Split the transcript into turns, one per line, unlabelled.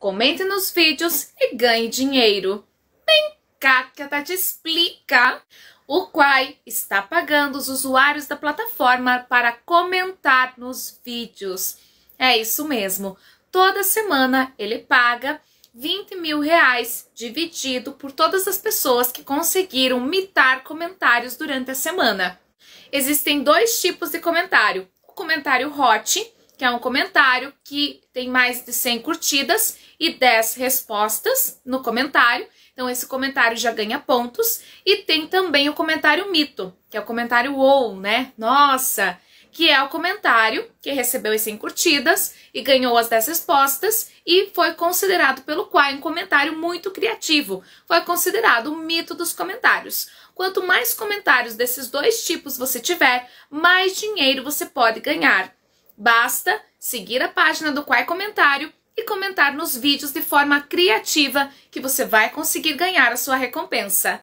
comente nos vídeos e ganhe dinheiro. Vem cá que a Tati explica. O Quai está pagando os usuários da plataforma para comentar nos vídeos. É isso mesmo. Toda semana ele paga 20 mil reais dividido por todas as pessoas que conseguiram mitar comentários durante a semana. Existem dois tipos de comentário: o comentário hot, que é um comentário que tem mais de 100 curtidas e 10 respostas no comentário. Então, esse comentário já ganha pontos. E tem também o comentário mito, que é o comentário ou, né? Nossa! Que é o comentário que recebeu as 100 curtidas e ganhou as 10 respostas e foi considerado pelo Quai um comentário muito criativo. Foi considerado o mito dos comentários. Quanto mais comentários desses dois tipos você tiver, mais dinheiro você pode ganhar. Basta seguir a página do Quai Comentário e comentar nos vídeos de forma criativa que você vai conseguir ganhar a sua recompensa.